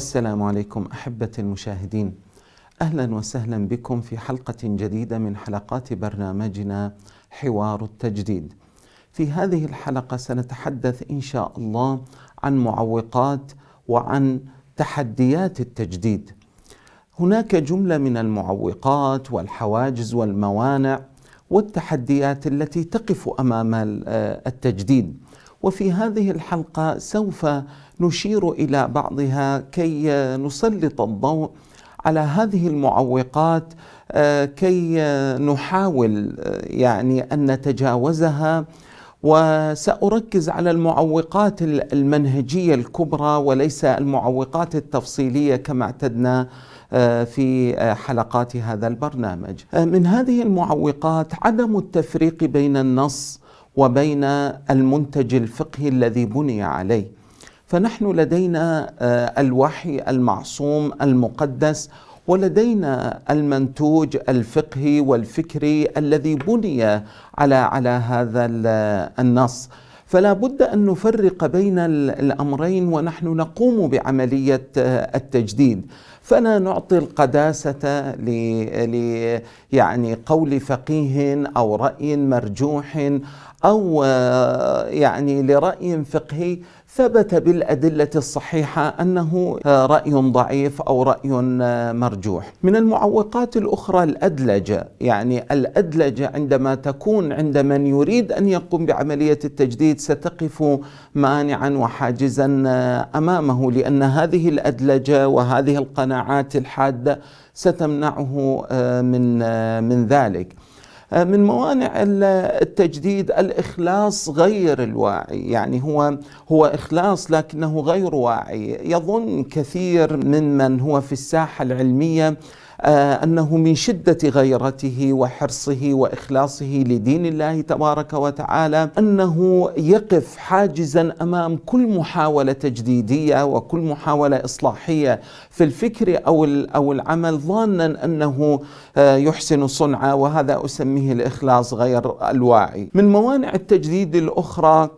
السلام عليكم احبه المشاهدين اهلا وسهلا بكم في حلقه جديده من حلقات برنامجنا حوار التجديد في هذه الحلقه سنتحدث ان شاء الله عن معوقات وعن تحديات التجديد هناك جمله من المعوقات والحواجز والموانع والتحديات التي تقف امام التجديد وفي هذه الحلقة سوف نشير إلى بعضها كي نسلط الضوء على هذه المعوقات آه، كي نحاول آه، يعني أن نتجاوزها وسأركز على المعوقات المنهجية الكبرى وليس المعوقات التفصيلية كما اعتدنا آه، في حلقات هذا البرنامج من هذه المعوقات عدم التفريق بين النص وبين المنتج الفقهي الذي بني عليه فنحن لدينا آه، الوحي المعصوم المقدس ولدينا المنتوج الفقهي والفكري الذي بني على على هذا النص فلا بد ان نفرق بين الامرين ونحن نقوم بعمليه آه، التجديد فلا نعطي القداسة ل يعني قول فقيه أو رأي مرجوح أو آه، يعني لرأي فقهي ثبت بالأدلة الصحيحة أنه رأي ضعيف أو رأي مرجوح من المعوقات الأخرى الأدلجة يعني الأدلجة عندما تكون عند من يريد أن يقوم بعملية التجديد ستقف مانعا وحاجزا أمامه لأن هذه الأدلجة وهذه القناعات الحادة ستمنعه آه، من آه، من ذلك آه، من موانع التجديد الاخلاص غير الواعي يعني هو هو اخلاص لكنه غير واعي يظن كثير ممن هو في الساحه العلميه آه، أنه من شدة غيرته وحرصه وإخلاصه لدين الله تبارك وتعالى أنه يقف حاجزا أمام كل محاولة تجديدية وكل محاولة إصلاحية في الفكر أو أو العمل ظانا أنه آه، يحسن صنعه وهذا أسميه الإخلاص غير الواعي من موانع التجديد الأخرى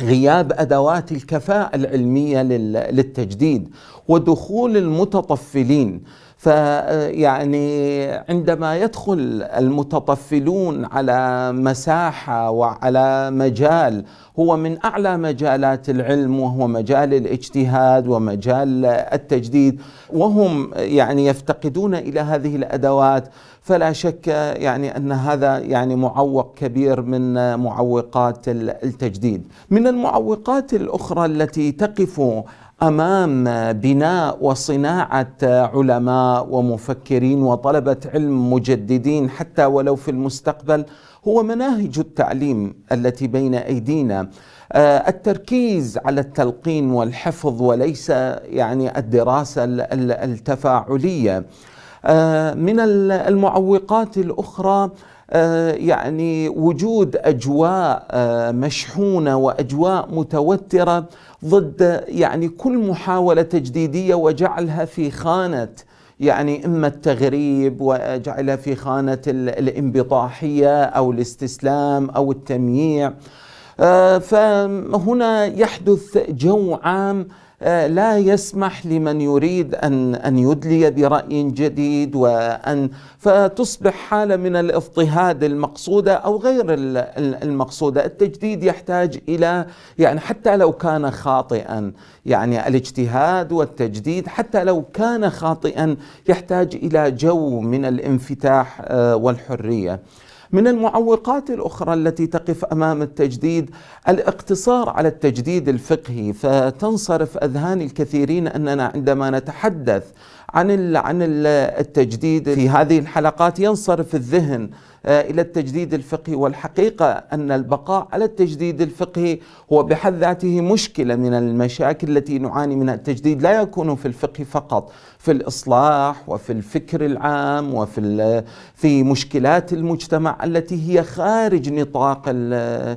غياب ادوات الكفاءه العلميه للتجديد ودخول المتطفلين فيعني عندما يدخل المتطفلون على مساحه وعلى مجال هو من اعلى مجالات العلم وهو مجال الاجتهاد ومجال التجديد وهم يعني يفتقدون الى هذه الادوات فلا شك يعني ان هذا يعني معوق كبير من معوقات التجديد من المعوقات الاخرى التي تقف امام بناء وصناعه علماء ومفكرين وطلبه علم مجددين حتى ولو في المستقبل هو مناهج التعليم التي بين ايدينا آه، التركيز على التلقين والحفظ وليس يعني الدراسه التفاعليه آه، من المعوقات الاخرى آه، يعني وجود اجواء آه، مشحونه واجواء متوتره ضد يعني كل محاوله تجديديه وجعلها في خانه يعني اما التغريب وجعلها في خانه الانبطاحيه او الاستسلام او التمييع آه، فهنا يحدث جو عام آه، لا يسمح لمن يريد ان ان يدلي براي جديد وان فتصبح حاله من الاضطهاد المقصوده او غير المقصوده، التجديد يحتاج الى يعني حتى لو كان خاطئا، يعني الاجتهاد والتجديد حتى لو كان خاطئا يحتاج الى جو من الانفتاح آه، والحريه. من المعوقات الاخرى التي تقف امام التجديد الاقتصار على التجديد الفقهي فتنصرف اذهان الكثيرين اننا عندما نتحدث عن عن التجديد في هذه الحلقات ينصرف الذهن آه، إلى التجديد الفقهي والحقيقة أن البقاء على التجديد الفقهي هو بحد ذاته مشكلة من المشاكل التي نعاني منها التجديد لا يكون في الفقه فقط في الإصلاح وفي الفكر العام وفي في مشكلات المجتمع التي هي خارج نطاق آه،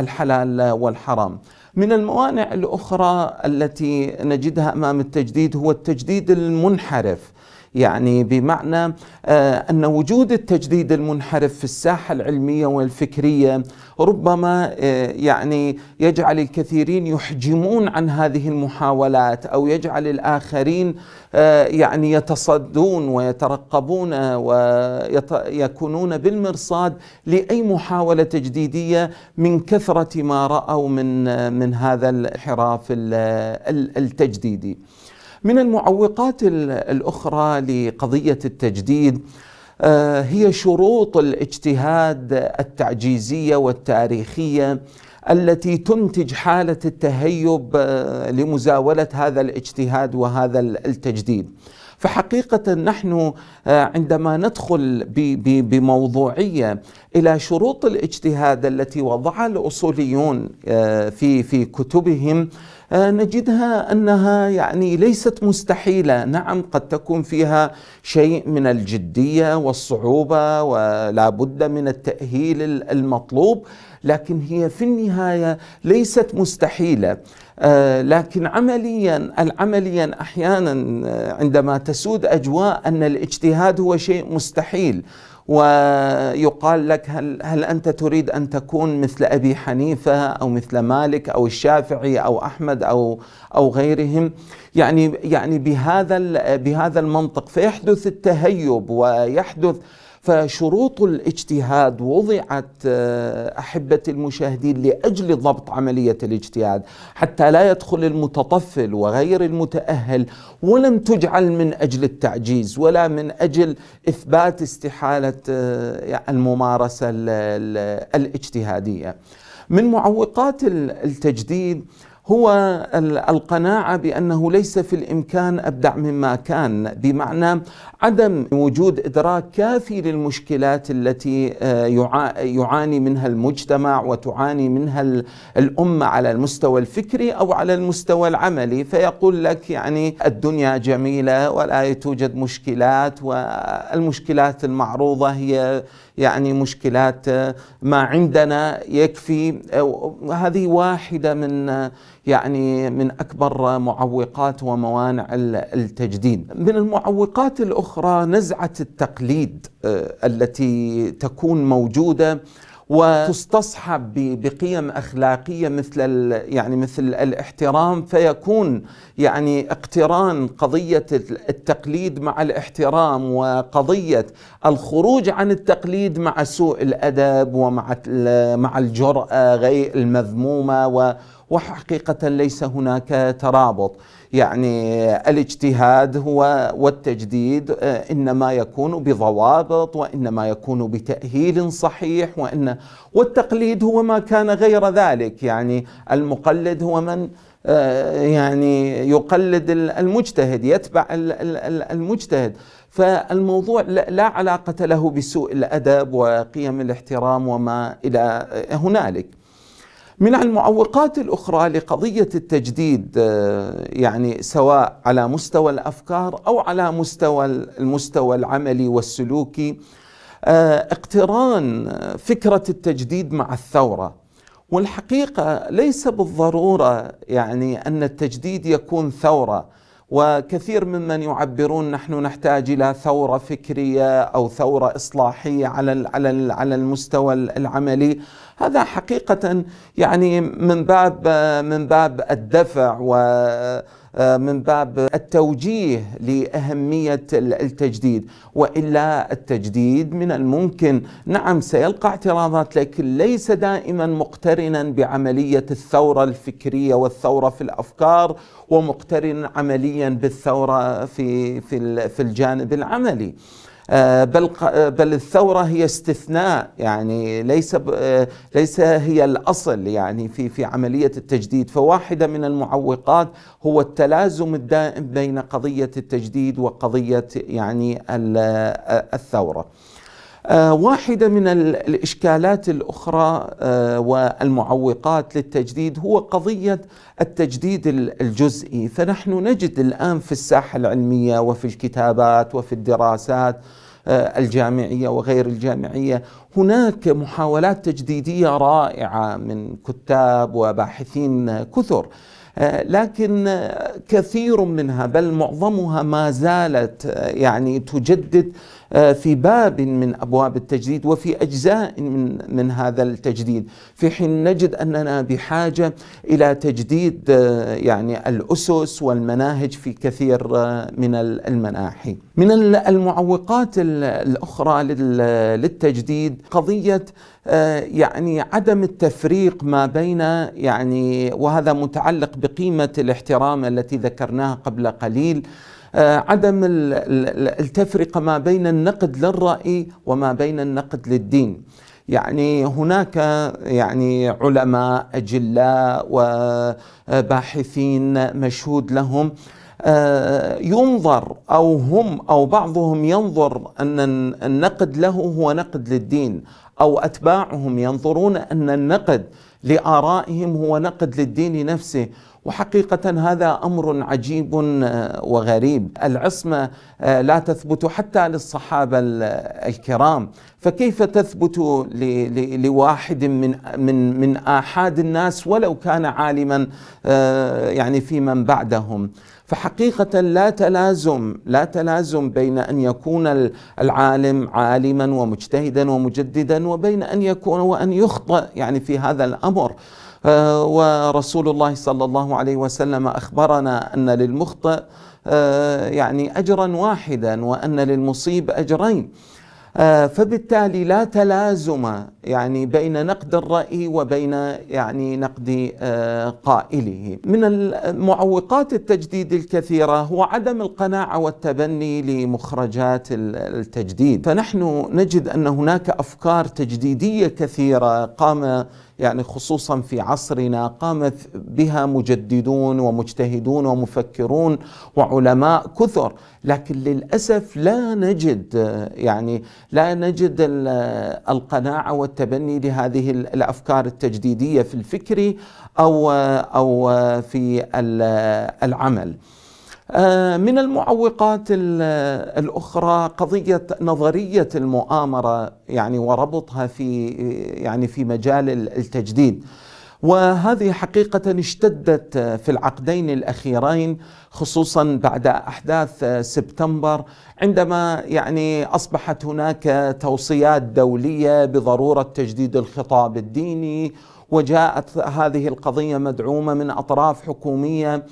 الحلال والحرام من الموانع الأخرى التي نجدها أمام التجديد هو التجديد المنحرف يعني بمعنى آه، أن وجود التجديد المنحرف في الساحة العلمية والفكرية ربما آه، يعني يجعل الكثيرين يحجمون عن هذه المحاولات أو يجعل الآخرين آه، يعني يتصدون ويترقبون ويكونون بالمرصاد لأي محاولة تجديدية من كثرة ما رأوا من من هذا الانحراف التجديدي من المعوقات الاخرى لقضيه التجديد آه، هي شروط الاجتهاد التعجيزيه والتاريخيه التي تنتج حاله التهيب آه، لمزاوله هذا الاجتهاد وهذا التجديد. فحقيقة نحن آه، عندما ندخل بموضوعية إلى شروط الاجتهاد التي وضعها الأصوليون آه، في في كتبهم آه، نجدها انها يعني ليست مستحيله، نعم قد تكون فيها شيء من الجديه والصعوبه ولا بد من التاهيل المطلوب، لكن هي في النهايه ليست مستحيله، آه، لكن عمليا العمليا احيانا آه، عندما تسود اجواء ان الاجتهاد هو شيء مستحيل ويقال لك هل, هل أنت تريد أن تكون مثل أبي حنيفة أو مثل مالك أو الشافعي أو أحمد أو أو غيرهم يعني يعني بهذا بهذا المنطق فيحدث التهيب ويحدث فشروط الاجتهاد وضعت آه، أحبة المشاهدين لأجل ضبط عملية الاجتهاد حتى لا يدخل المتطفل وغير المتأهل ولم تجعل من أجل التعجيز ولا من أجل إثبات استحالة آه، الممارسة الاجتهادية من معوقات التجديد هو القناعه بانه ليس في الامكان ابدع مما كان بمعنى عدم وجود ادراك كافي للمشكلات التي آه، يعاني منها المجتمع وتعاني منها الامه على المستوى الفكري او على المستوى العملي فيقول لك يعني الدنيا جميله ولا توجد مشكلات والمشكلات المعروضه هي يعني مشكلات آه، ما عندنا يكفي آه، هذه واحدة من آه، يعني من أكبر معوقات وموانع التجديد من المعوقات الأخرى نزعة التقليد التي تكون موجودة وتستصحب بقيم اخلاقيه مثل يعني مثل الاحترام فيكون يعني اقتران قضيه التقليد مع الاحترام وقضيه الخروج عن التقليد مع سوء الادب ومع مع الجراه غير المذمومه و وحقيقة ليس هناك ترابط يعني الاجتهاد هو والتجديد آه، إنما يكون بضوابط وإنما يكون بتأهيل صحيح وإن والتقليد هو ما كان غير ذلك يعني المقلد هو من آه، يعني يقلد المجتهد يتبع المجتهد فالموضوع لا علاقة له بسوء الأدب وقيم الاحترام وما إلى هنالك من المعوقات الاخرى لقضيه التجديد آه، يعني سواء على مستوى الافكار او على مستوى المستوى العملي والسلوكي آه، اقتران فكره التجديد مع الثوره والحقيقه ليس بالضروره يعني ان التجديد يكون ثوره وكثير ممن يعبرون نحن نحتاج الى ثوره فكريه او ثوره اصلاحيه على على المستوى العملي هذا حقيقة يعني من باب من باب الدفع و من باب التوجيه لأهمية التجديد وإلا التجديد من الممكن نعم سيلقى اعتراضات لكن ليس دائما مقترنا بعملية الثورة الفكرية والثورة في الأفكار ومقترن عمليا بالثورة في في الجانب العملي آه، بل آه، بل الثوره هي استثناء يعني ليس آه، ليس هي الاصل يعني في في عمليه التجديد فواحده من المعوقات هو التلازم الدائم بين قضيه التجديد وقضيه يعني الثوره آه، واحدة من الإشكالات الأخرى آه، والمعوقات للتجديد هو قضية التجديد الجزئي فنحن نجد الآن في الساحة العلمية وفي الكتابات وفي الدراسات آه، الجامعيه وغير الجامعيه، هناك محاولات تجديديه رائعه من كتاب وباحثين كثر، لكن كثير منها بل معظمها ما زالت يعني تجدد آه، في باب من ابواب التجديد وفي اجزاء من من هذا التجديد في حين نجد اننا بحاجه الى تجديد آه، يعني الاسس والمناهج في كثير آه، من المناحي من المعوقات الاخرى للتجديد قضيه يعني عدم التفريق ما بين يعني وهذا متعلق بقيمه الاحترام التي ذكرناها قبل قليل آه، عدم التفرقة ما بين النقد للرأي وما بين النقد للدين يعني هناك يعني علماء أجلاء وباحثين مشهود لهم آه، ينظر او هم او بعضهم ينظر ان النقد له هو نقد للدين أو أتباعهم ينظرون أن النقد لآرائهم هو نقد للدين نفسه وحقيقة هذا أمر عجيب آه، وغريب العصمة آه، لا تثبت حتى للصحابة آه، الكرام فكيف تثبت لواحد من من من آحاد الناس ولو كان عالما يعني في من بعدهم فحقيقة لا تلازم لا تلازم بين أن يكون العالم عالما ومجتهدا ومجددا وبين أن يكون وأن يخطئ يعني في هذا الأمر آه، ورسول الله صلى الله عليه وسلم أخبرنا أن للمخطئ آه، يعني أجرا واحدا وأن للمصيب أجرين آه، فبالتالي لا تلازم يعني بين نقد الرأي وبين يعني نقد آه، قائله من المعوقات التجديد الكثيرة هو عدم القناعة والتبني لمخرجات التجديد فنحن نجد أن هناك أفكار تجديدية كثيرة قام يعني خصوصا في عصرنا قام بها مجددون ومجتهدون ومفكرون وعلماء كثر لكن للاسف لا نجد يعني لا نجد القناعه والتبني لهذه الافكار التجديديه في الفكر او او في العمل. آه، من المعوقات الاخرى قضيه نظريه المؤامره يعني وربطها في يعني في مجال التجديد وهذه حقيقة اشتدت في العقدين الأخيرين خصوصا بعد أحداث سبتمبر عندما يعني أصبحت هناك توصيات دولية بضرورة تجديد الخطاب الديني وجاءت هذه القضية مدعومة من أطراف حكومية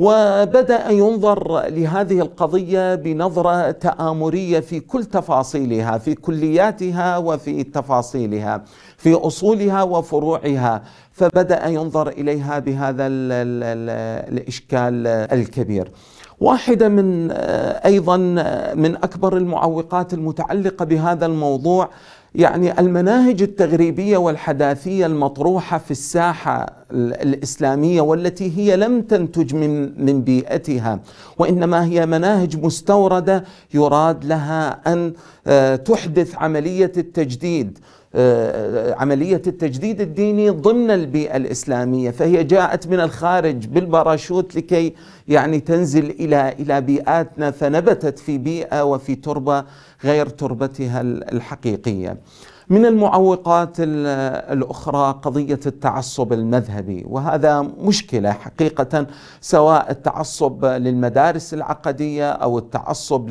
وبدا ينظر لهذه القضيه بنظره تامريه في كل تفاصيلها في كلياتها وفي تفاصيلها في اصولها وفروعها فبدا ينظر اليها بهذا الـ الـ الـ الاشكال الكبير واحده من آه، ايضا آه، من اكبر المعوقات المتعلقه بهذا الموضوع يعني المناهج التغريبيه والحداثيه المطروحه في الساحه الإسلامية والتي هي لم تنتج من, من بيئتها وإنما هي مناهج مستوردة يراد لها أن آه، تحدث عملية التجديد آه، عملية التجديد الديني ضمن البيئة الإسلامية فهي جاءت من الخارج بالباراشوت لكي يعني تنزل إلى إلى بيئاتنا فنبتت في بيئة وفي تربة غير تربتها الحقيقية من المعوقات الاخرى قضيه التعصب المذهبي وهذا مشكله حقيقه سواء التعصب للمدارس العقديه او التعصب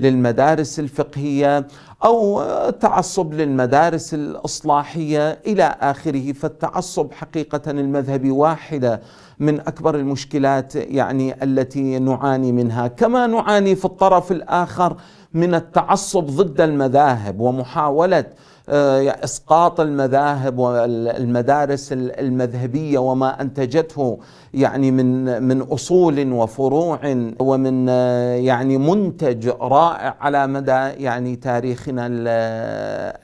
للمدارس الفقهيه أو تعصب للمدارس الإصلاحية إلى آخره فالتعصب حقيقة المذهبي واحدة من أكبر المشكلات يعني التي نعاني منها كما نعاني في الطرف الآخر من التعصب ضد المذاهب ومحاولة آه، اسقاط المذاهب والمدارس المذهبيه وما انتجته يعني من من اصول وفروع ومن آه، يعني منتج رائع على مدى يعني تاريخنا الـ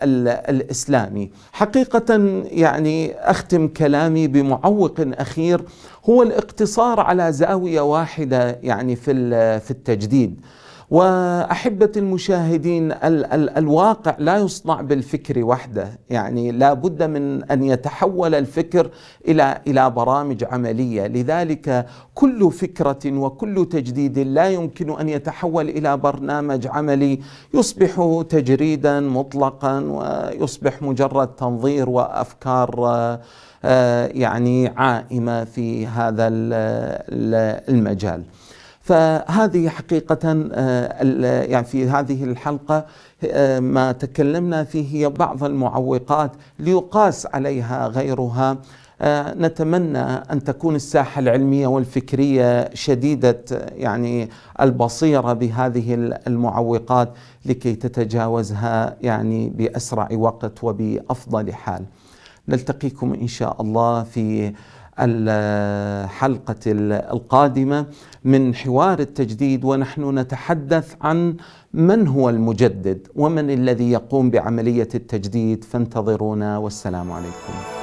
الـ الاسلامي. حقيقه يعني اختم كلامي بمعوق اخير هو الاقتصار على زاويه واحده يعني في في التجديد. وأحبة المشاهدين ال ال الواقع لا يصنع بالفكر وحده يعني لا بد من أن يتحول الفكر إلى, إلى برامج عملية لذلك كل فكرة وكل تجديد لا يمكن أن يتحول إلى برنامج عملي يصبح تجريدا مطلقا ويصبح مجرد تنظير وأفكار آه، يعني عائمة في هذا المجال فهذه حقيقة آه، يعني في هذه الحلقة آه، ما تكلمنا فيه هي بعض المعوقات ليقاس عليها غيرها آه، نتمنى ان تكون الساحه العلميه والفكريه شديده يعني البصيره بهذه المعوقات لكي تتجاوزها يعني باسرع وقت وبافضل حال. نلتقيكم ان شاء الله في الحلقة القادمة من حوار التجديد ونحن نتحدث عن من هو المجدد ومن الذي يقوم بعملية التجديد فانتظرونا والسلام عليكم